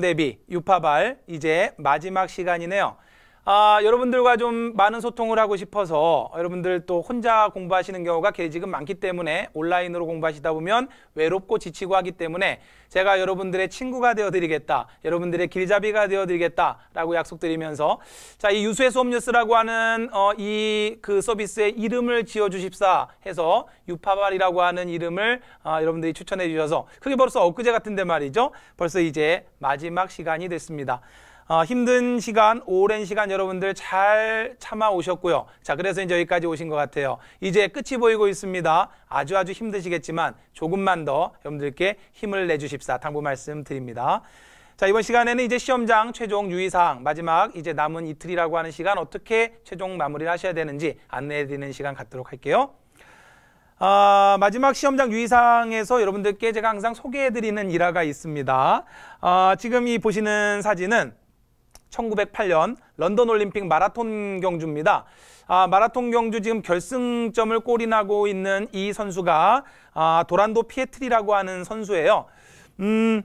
대비 유파발 이제 마지막 시간이네요. 아, 여러분들과 좀 많은 소통을 하고 싶어서 여러분들 또 혼자 공부하시는 경우가 지금 많기 때문에 온라인으로 공부하시다 보면 외롭고 지치고 하기 때문에 제가 여러분들의 친구가 되어드리겠다. 여러분들의 길잡이가 되어드리겠다라고 약속드리면서 자, 이 유수의 수업 뉴스라고 하는 어, 이 그 서비스의 이름을 지어주십사 해서 유파발이라고 하는 이름을 아, 여러분들이 추천해 주셔서 그게 벌써 엊그제 같은데 말이죠. 벌써 이제 마지막 시간이 됐습니다. 어, 힘든 시간, 오랜 시간 여러분들 잘 참아오셨고요. 자, 그래서 이제 여기까지 오신 것 같아요. 이제 끝이 보이고 있습니다. 아주 아주 힘드시겠지만 조금만 더 여러분들께 힘을 내주십사 당부 말씀드립니다. 자, 이번 시간에는 이제 시험장 최종 유의사항, 마지막 이제 남은 이틀이라고 하는 시간 어떻게 최종 마무리를 하셔야 되는지 안내해드리는 시간 갖도록 할게요. 아, 마지막 시험장 유의사항에서 여러분들께 제가 항상 소개해드리는 일화가 있습니다. 아, 지금 이 보시는 사진은 1908년 런던 올림픽 마라톤 경주입니다. 아, 마라톤 경주 지금 결승점을 골인하고 있는 이 선수가 아, 도란도 피에트리라고 하는 선수예요. 음,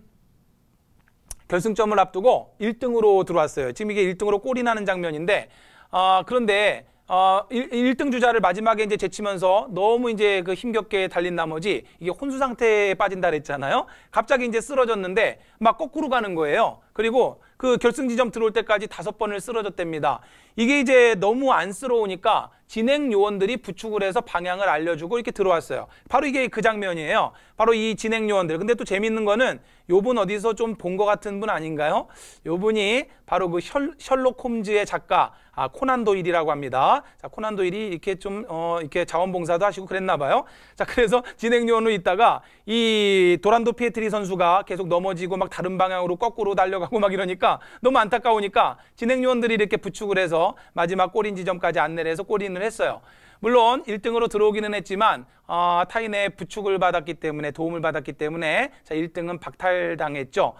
결승점을 앞두고 1등으로 들어왔어요. 지금 이게 1등으로 골인하는 장면인데 아, 그런데 어, 1, 등 주자를 마지막에 이제 제치면서 너무 이제 그 힘겹게 달린 나머지 이게 혼수 상태에 빠진다 그랬잖아요. 갑자기 이제 쓰러졌는데 막 거꾸로 가는 거예요. 그리고 그 결승 지점 들어올 때까지 다섯 번을 쓰러졌답니다. 이게 이제 너무 안쓰러우니까 진행 요원들이 부축을 해서 방향을 알려주고 이렇게 들어왔어요. 바로 이게 그 장면이에요. 바로 이 진행 요원들. 근데 또 재밌는 거는 요분 어디서 좀 본 것 같은 분 아닌가요? 요 분이 바로 그 셜, 셜록 홈즈의 작가 아, 코난 도일이라고 합니다. 자, 코난 도일이 이렇게 좀 어, 이렇게 자원봉사도 하시고 그랬나 봐요. 자, 그래서 진행 요원으로 있다가 이 도란도 피에트리 선수가 계속 넘어지고 막 다른 방향으로 거꾸로 달려 하려고 고막 이러니까 너무 안타까우니까 진행요원들이 이렇게 부축을 해서 마지막 꼬린 지점까지 안내를 해서 꼬인을 했어요. 물론 1등으로 들어오기는 했지만 어, 타인의 부축을 받았기 때문에 도움을 받았기 때문에 자 1등은 박탈당했죠.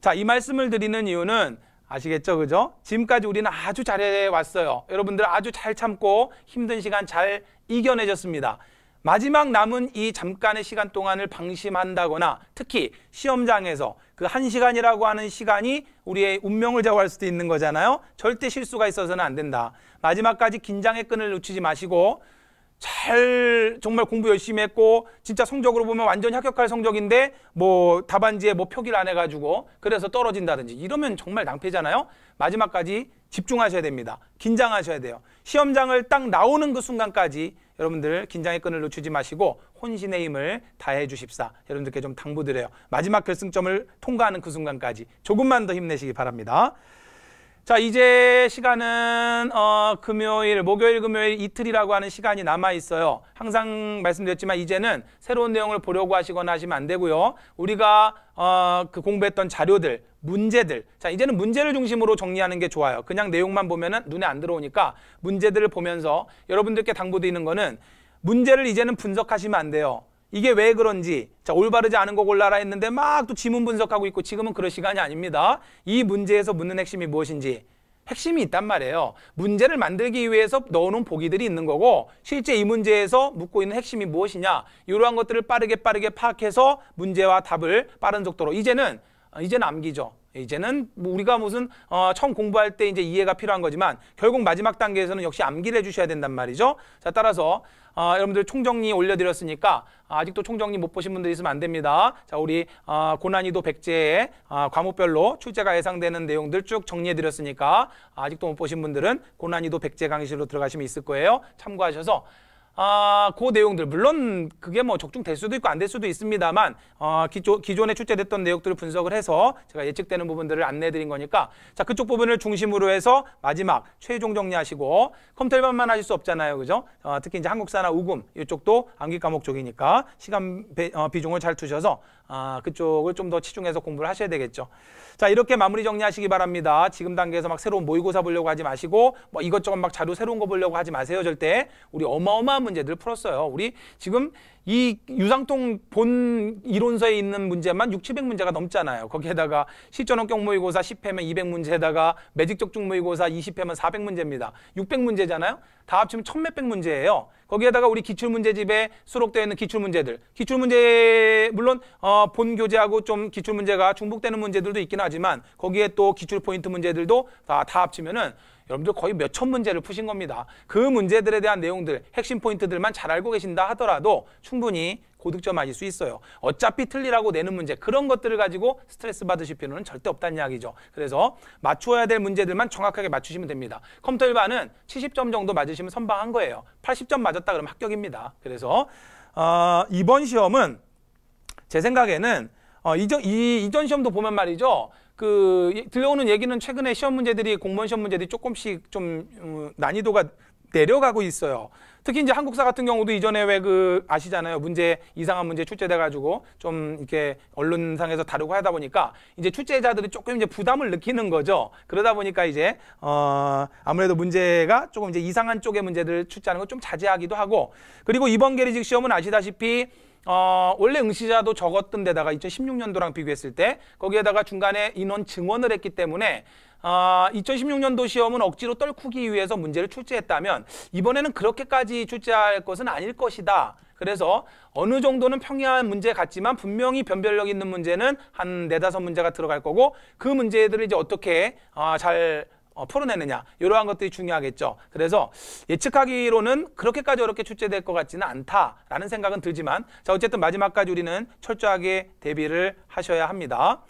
자이 말씀을 드리는 이유는 아시겠죠? 그죠? 지금까지 우리는 아주 잘해왔어요. 여러분들 아주 잘 참고 힘든 시간 잘 이겨내셨습니다. 마지막 남은 이 잠깐의 시간 동안을 방심한다거나 특히 시험장에서 그 한시간이라고 하는 시간이 우리의 운명을 좌우할 수도 있는 거잖아요. 절대 실수가 있어서는 안 된다. 마지막까지 긴장의 끈을 놓치지 마시고 잘 정말 공부 열심히 했고 진짜 성적으로 보면 완전히 합격할 성적인데 뭐 답안지에 뭐 표기를 안 해가지고 그래서 떨어진다든지 이러면 정말 낭패잖아요. 마지막까지 집중하셔야 됩니다. 긴장하셔야 돼요. 시험장을 딱 나오는 그 순간까지 여러분들 긴장의 끈을 놓치지 마시고 혼신의 힘을 다해 주십사 여러분들께 좀 당부드려요. 마지막 결승점을 통과하는 그 순간까지 조금만 더 힘내시기 바랍니다. 자, 이제 시간은 어, 금요일, 목요일, 금요일 이틀이라고 하는 시간이 남아 있어요. 항상 말씀드렸지만 이제는 새로운 내용을 보려고 하시거나 하시면 안 되고요. 우리가 어, 그 공부했던 자료들, 문제들. 자, 이제는 문제를 중심으로 정리하는 게 좋아요. 그냥 내용만 보면은 눈에 안 들어오니까 문제들을 보면서 여러분들께 당부드리는 거는 문제를 이제는 분석하시면 안 돼요. 이게 왜 그런지 자 올바르지 않은 거 골라라 했는데 막 또 지문 분석하고 있고 지금은 그럴 시간이 아닙니다. 이 문제에서 묻는 핵심이 무엇인지 핵심이 있단 말이에요. 문제를 만들기 위해서 넣어놓은 보기들이 있는 거고 실제 이 문제에서 묻고 있는 핵심이 무엇이냐 이러한 것들을 빠르게 빠르게 파악해서 문제와 답을 빠른 속도로 이제는 어, 이제 남기죠. 이제는 뭐 우리가 무슨 어, 처음 공부할 때 이제 이해가 필요한 거지만 결국 마지막 단계에서는 역시 암기를 해주셔야 된단 말이죠. 자 따라서 어, 여러분들 총정리 올려드렸으니까 아, 아직도 총정리 못 보신 분들 있으면 안 됩니다. 자 우리 어, 고난이도 백제의 어, 과목별로 출제가 예상되는 내용들 쭉 정리해드렸으니까 아직도 못 보신 분들은 고난이도 백제 강의실로 들어가시면 있을 거예요. 참고하셔서 아, 그 내용들 물론 그게 뭐 적중될 수도 있고 안 될 수도 있습니다만 어, 기조, 기존에 출제됐던 내용들을 분석을 해서 제가 예측되는 부분들을 안내드린 해 거니까 자 그쪽 부분을 중심으로 해서 마지막 최종 정리하시고 컴퓨터 일만 하실 수 없잖아요, 그죠? 어, 특히 이제 한국사나 우금 이쪽도 암기 과목 쪽이니까 시간 배, 어, 비중을 잘 두셔서 아, 그쪽을 좀 더 치중해서 공부를 하셔야 되겠죠. 자, 이렇게 마무리 정리하시기 바랍니다. 지금 단계에서 막 새로운 모의고사 보려고 하지 마시고 뭐 이것저것 막 자료 새로운 거 보려고 하지 마세요. 절대 우리 어마어마한 문제들 풀었어요. 우리 지금 이 유상통 본 이론서에 있는 문제만 6, 700문제가 넘잖아요. 거기에다가 실전원경 모의고사 10회면 200문제에다가 매직적중 모의고사 20회면 400문제입니다. 600문제잖아요. 다 합치면 천몇백 문제예요. 거기에다가 우리 기출문제집에 수록되어 있는 기출문제들. 기출문제, 물론 어, 본 교재하고 좀 기출문제가 중복되는 문제들도 있긴 하지만 거기에 또 기출포인트 문제들도 다, 다 합치면은 여러분들 거의 몇천 문제를 푸신 겁니다. 그 문제들에 대한 내용들, 핵심 포인트들만 잘 알고 계신다 하더라도 충분히 고득점 하실 수 있어요. 어차피 틀리라고 내는 문제 그런 것들을 가지고 스트레스 받으실 필요는 절대 없다는 이야기죠. 그래서 맞추어야 될 문제들만 정확하게 맞추시면 됩니다. 컴퓨터 일반은 70점 정도 맞으시면 선방한 거예요. 80점 맞았다 그러면 합격입니다. 그래서 어, 이번 시험은 제 생각에는 어, 이전, 이, 이전 시험도 보면 말이죠. 그 들려오는 얘기는 최근에 시험 문제들이 공무원 시험 문제들이 조금씩 좀 음, 난이도가 내려가고 있어요. 특히 이제 한국사 같은 경우도 이전에 왜 그 아시잖아요. 문제 이상한 문제 출제돼 가지고 좀 이렇게 언론상에서 다루고 하다 보니까 이제 출제자들이 조금 이제 부담을 느끼는 거죠. 그러다 보니까 이제 어 아무래도 문제가 조금 이제 이상한 쪽의 문제들 출제하는 걸 좀 자제하기도 하고 그리고 이번 계리직 시험은 아시다시피 어, 원래 응시자도 적었던 데다가 2016년도랑 비교했을 때 거기에다가 중간에 인원 증원을 했기 때문에 아, 2016년도 시험은 억지로 떨구기 위해서 문제를 출제했다면 이번에는 그렇게까지 출제할 것은 아닐 것이다. 그래서 어느 정도는 평이한 문제 같지만 분명히 변별력 있는 문제는 한 네다섯 문제가 들어갈 거고 그 문제들을 이제 어떻게 아, 잘 어, 풀어내느냐 이러한 것들이 중요하겠죠. 그래서 예측하기로는 그렇게까지 어렵게 출제될 것 같지는 않다라는 생각은 들지만 자 어쨌든 마지막까지 우리는 철저하게 대비를 하셔야 합니다.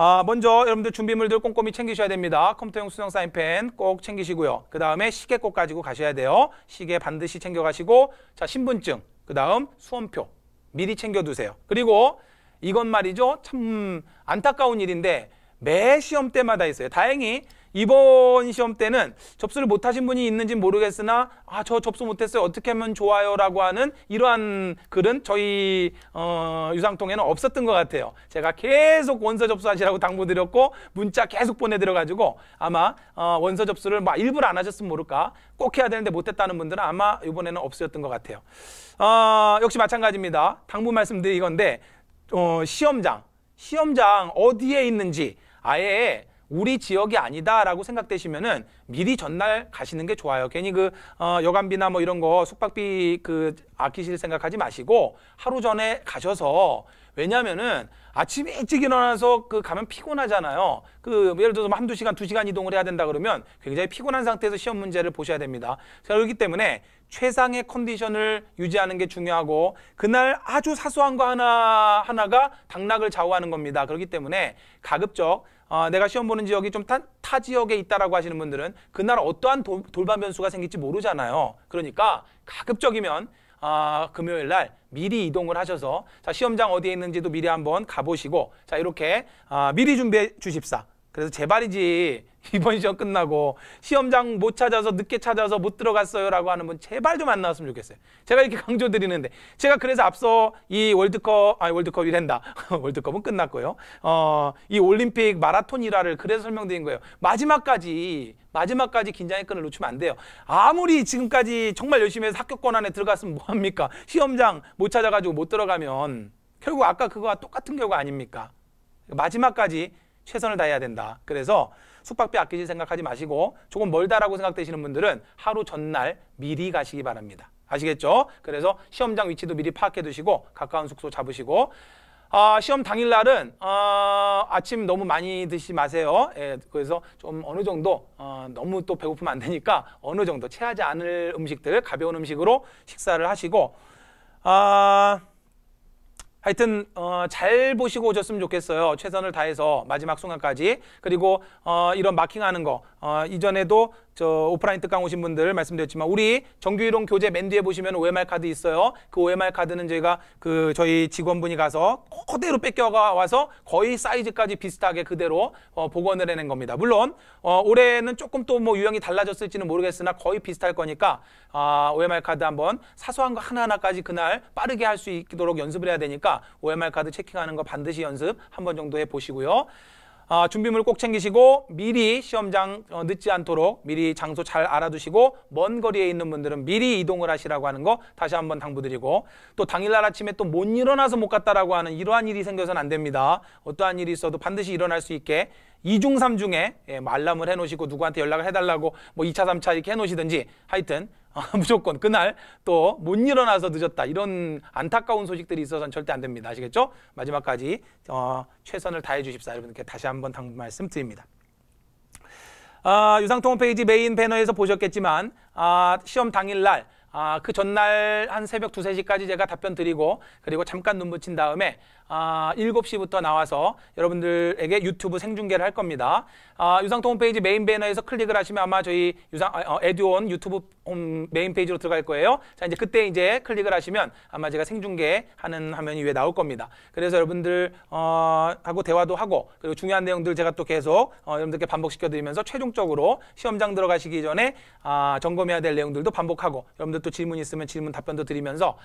아, 먼저 여러분들 준비물들 꼼꼼히 챙기셔야 됩니다. 컴퓨터용 수정 사인펜 꼭 챙기시고요. 그 다음에 시계 꼭 가지고 가셔야 돼요. 시계 반드시 챙겨가시고 자 신분증, 그 다음 수험표 미리 챙겨두세요. 그리고 이건 말이죠. 참 안타까운 일인데 매 시험 때마다 있어요. 다행히 이번 시험 때는 접수를 못하신 분이 있는지 모르겠으나 아 저 접수 못했어요 어떻게 하면 좋아요라고 하는 이러한 글은 저희 어, 유상통에는 없었던 것 같아요. 제가 계속 원서 접수하시라고 당부드렸고 문자 계속 보내드려가지고 아마 어, 원서 접수를 막 일부러 안 하셨으면 모를까 꼭 해야 되는데 못했다는 분들은 아마 이번에는 없으셨던 것 같아요. 어, 역시 마찬가지입니다. 당부 말씀드린 건데 어, 시험장 시험장 어디에 있는지 아예 우리 지역이 아니다라고 생각되시면은 미리 전날 가시는 게 좋아요. 괜히 그 어, 여간비나뭐 이런 거 숙박비 그 아끼실 생각하지 마시고 하루 전에 가셔서 왜냐면은 아침 에 일찍 일어나서 그 가면 피곤하잖아요. 그 예를 들어서 뭐 한두 시간, 두 시간 이동을 해야 된다 그러면 굉장히 피곤한 상태에서 시험 문제를 보셔야 됩니다. 그렇기 때문에 최상의 컨디션을 유지하는 게 중요하고 그날 아주 사소한 거 하나 하나가 당락을 좌우하는 겁니다. 그렇기 때문에 가급적 어, 내가 시험 보는 지역이 좀 타 지역에 있다라고 하시는 분들은 그날 어떠한 도, 돌발 변수가 생길지 모르잖아요. 그러니까 가급적이면 아, 금요일 날 미리 이동을 하셔서 자, 시험장 어디에 있는지도 미리 한번 가보시고 자, 이렇게 아, 미리 준비해 주십사. 그래서 제발이지 이번 시험 끝나고 시험장 못 찾아서 늦게 찾아서 못 들어갔어요라고 하는 분 제발 좀만 나왔으면 좋겠어요. 제가 이렇게 강조드리는데 제가 그래서 앞서 이 월드컵 아니 월드컵이란다 월드컵은 끝났고요. 어 이 올림픽 마라톤 일화를 그래서 설명드린 거예요. 마지막까지 마지막까지 긴장의 끈을 놓치면 안 돼요. 아무리 지금까지 정말 열심히 해서 합격권 안에 들어갔으면 뭐 합니까? 시험장 못 찾아가지고 못 들어가면 결국 아까 그거와 똑같은 결과 아닙니까? 마지막까지 최선을 다해야 된다. 그래서 숙박비 아끼실 생각하지 마시고 조금 멀다라고 생각되시는 분들은 하루 전날 미리 가시기 바랍니다. 아시겠죠? 그래서 시험장 위치도 미리 파악해 두시고 가까운 숙소 잡으시고 아, 시험 당일날은 아, 아침 너무 많이 드시지 마세요. 예, 그래서 좀 어느 정도 어, 너무 또 배고프면 안 되니까 어느 정도 체하지 않을 음식들 가벼운 음식으로 식사를 하시고 아, 하여튼 어, 잘 보시고 오셨으면 좋겠어요. 최선을 다해서 마지막 순간까지. 그리고 어, 이런 마킹하는 거 어, 이전에도 저 오프라인 특강 오신 분들 말씀드렸지만 우리 정규 이론 교재 맨 뒤에 보시면 OMR 카드 있어요. 그 OMR 카드는 저희가 그 저희 직원분이 가서 그대로 뺏겨가 와서 거의 사이즈까지 비슷하게 그대로 어, 복원을 해낸 겁니다. 물론 어, 올해는 조금 또 뭐 유형이 달라졌을지는 모르겠으나 거의 비슷할 거니까 아, OMR 카드 한번 사소한 거 하나하나까지 그날 빠르게 할 수 있도록 연습을 해야 되니까 OMR 카드 체킹하는 거 반드시 연습 한 번 정도 해보시고요. 어, 준비물 꼭 챙기시고 미리 시험장 어, 늦지 않도록 미리 장소 잘 알아두시고 먼 거리에 있는 분들은 미리 이동을 하시라고 하는 거 다시 한번 당부드리고 또 당일날 아침에 또 못 일어나서 못 갔다라고 하는 이러한 일이 생겨서는 안 됩니다. 어떠한 일이 있어도 반드시 일어날 수 있게 이중삼중에 예, 말람을 뭐 해놓으시고 누구한테 연락을 해달라고 뭐 2차, 3차 이렇게 해놓으시든지 하여튼 어, 무조건 그날 또 못 일어나서 늦었다 이런 안타까운 소식들이 있어서는 절대 안 됩니다. 아시겠죠? 마지막까지 어, 최선을 다해 주십사 여러분께 다시 한번 당 말씀드립니다. 아, 유상통 홈페이지 메인 배너에서 보셨겠지만 아, 시험 당일날 아, 그 전날 한 새벽 두세 시까지 제가 답변 드리고 그리고 잠깐 눈 붙인 다음에 아, 7시부터 나와서 여러분들에게 유튜브 생중계를 할 겁니다. 아, 유상통 홈페이지 메인 배너에서 클릭을 하시면 아마 저희 유상 아, 어, 에듀온 유튜브 홈 메인 페이지로 들어갈 거예요. 자, 이제 그때 이제 클릭을 하시면 아마 제가 생중계하는 화면이 위에 나올 겁니다. 그래서 여러분들 어, 하고 대화도 하고 그리고 중요한 내용들 제가 또 계속 어, 여러분들께 반복시켜 드리면서 최종적으로 시험장 들어가시기 전에 아, 점검해야 될 내용들도 반복하고 여러분들 여러분들 또 질문 있으면 질문 답변도 드리면서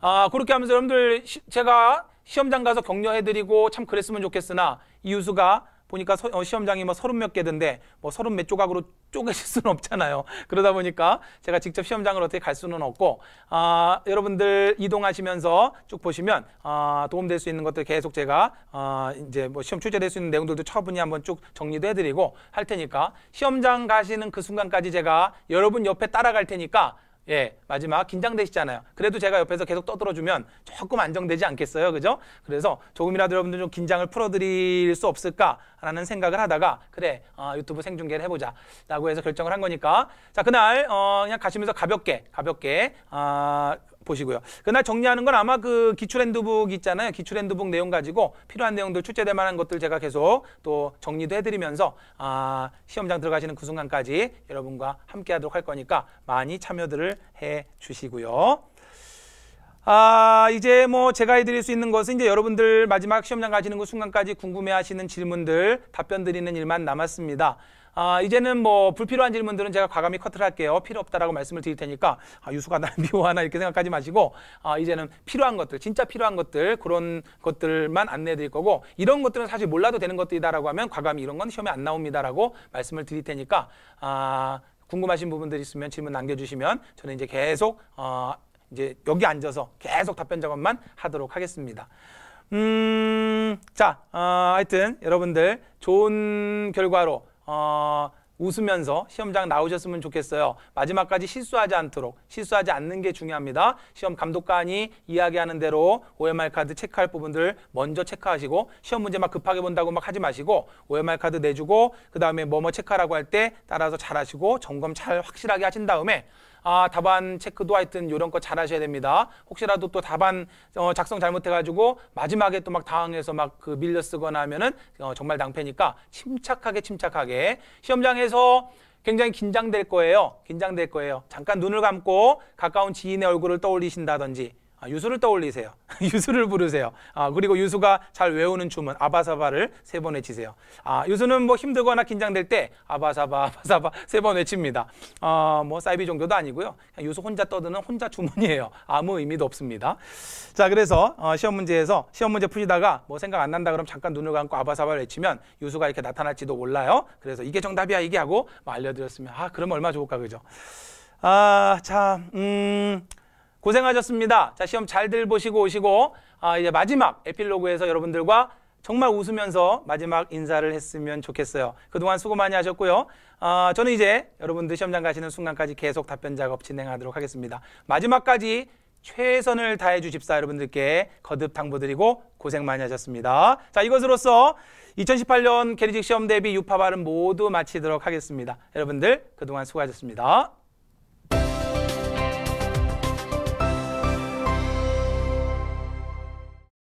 아, 그렇게 하면서 여러분들 시, 제가 시험장 가서 격려해드리고 참 그랬으면 좋겠으나 이유수가 보니까 서, 어, 시험장이 뭐 서른 몇 개던데 뭐 서른 몇 조각으로 쪼개실 수는 없잖아요. 그러다 보니까 제가 직접 시험장을 어떻게 갈 수는 없고 아, 여러분들 이동하시면서 쭉 보시면 아, 도움될 수 있는 것들 계속 제가 아, 이제 뭐 시험 출제될 수 있는 내용들도 차분히 한번 쭉 정리도 해드리고 할 테니까 시험장 가시는 그 순간까지 제가 여러분 옆에 따라갈 테니까 예, 마지막 긴장되시잖아요. 그래도 제가 옆에서 계속 떠들어주면 조금 안정되지 않겠어요, 그죠? 그래서 조금이라도 여러분들 좀 긴장을 풀어드릴 수 없을까라는 생각을 하다가 그래 어, 유튜브 생중계를 해보자라고 해서 결정을 한 거니까 자 그날 어, 그냥 가시면서 가볍게 가볍게 어, 보시고요. 그러나 정리하는 건 아마 그 기출핸드북 있잖아요. 기출핸드북 내용 가지고 필요한 내용들 출제될 만한 것들 제가 계속 또 정리도 해드리면서 아, 시험장 들어가시는 그 순간까지 여러분과 함께 하도록 할 거니까 많이 참여들을 해 주시고요. 아, 이제 뭐 제가 해드릴 수 있는 것은 이제 여러분들 마지막 시험장 가시는 그 순간까지 궁금해하시는 질문들 답변 드리는 일만 남았습니다. 아, 이제는 뭐 불필요한 질문들은 제가 과감히 커트를 할게요. 필요 없다라고 말씀을 드릴 테니까 아, 유수가 날 미워하나 이렇게 생각하지 마시고 아, 이제는 필요한 것들, 진짜 필요한 것들 그런 것들만 안내해 드릴 거고 이런 것들은 사실 몰라도 되는 것들이다라고 하면 과감히 이런 건 시험에 안 나옵니다라고 말씀을 드릴 테니까 아, 궁금하신 부분들 있으면 질문 남겨주시면 저는 이제 계속 어, 이제 여기 앉아서 계속 답변 작업만 하도록 하겠습니다. 음, 자, 어, 하여튼 여러분들 좋은 결과로 어, 웃으면서 시험장 나오셨으면 좋겠어요. 마지막까지 실수하지 않도록 실수하지 않는 게 중요합니다. 시험 감독관이 이야기하는 대로 OMR 카드 체크할 부분들 먼저 체크하시고 시험 문제 막 급하게 본다고 막 하지 마시고 OMR 카드 내주고 그다음에 뭐뭐 체크하라고 할 때 따라서 잘하시고 점검 잘 확실하게 하신 다음에 아, 답안 체크도 하여튼 이런 거 잘하셔야 됩니다. 혹시라도 또 답안 어, 작성 잘못해가지고 마지막에 또 막 당황해서 막 그 밀려 쓰거나 하면은 어, 정말 낭패니까 침착하게 침착하게 시험장에서 굉장히 긴장될 거예요. 긴장될 거예요. 잠깐 눈을 감고 가까운 지인의 얼굴을 떠올리신다든지 아, 유수를 떠올리세요. 유수를 부르세요. 아, 그리고 유수가 잘 외우는 주문 아바사바를 세 번 외치세요. 아, 유수는 뭐 힘들거나 긴장될 때 아바사바, 아바사바 세 번 외칩니다. 아, 뭐 사이비 종교도 아니고요. 유수 혼자 떠드는 혼자 주문이에요. 아무 의미도 없습니다. 자, 그래서 어, 시험 문제에서 시험 문제 푸시다가 뭐 생각 안 난다 그럼 잠깐 눈을 감고 아바사바를 외치면 유수가 이렇게 나타날지도 몰라요. 그래서 이게 정답이야, 이게 하고 뭐 알려드렸으면 아, 그럼 얼마 좋을까, 그죠? 아, 자, 음, 고생하셨습니다. 자, 시험 잘들 보시고 오시고, 아, 이제 마지막 에필로그에서 여러분들과 정말 웃으면서 마지막 인사를 했으면 좋겠어요. 그동안 수고 많이 하셨고요. 아, 저는 이제 여러분들 시험장 가시는 순간까지 계속 답변 작업 진행하도록 하겠습니다. 마지막까지 최선을 다해 주십사 여러분들께 거듭 당부드리고 고생 많이 하셨습니다. 자, 이것으로써 2018년 캐리직 시험 대비 유파 발은 모두 마치도록 하겠습니다. 여러분들 그동안 수고하셨습니다.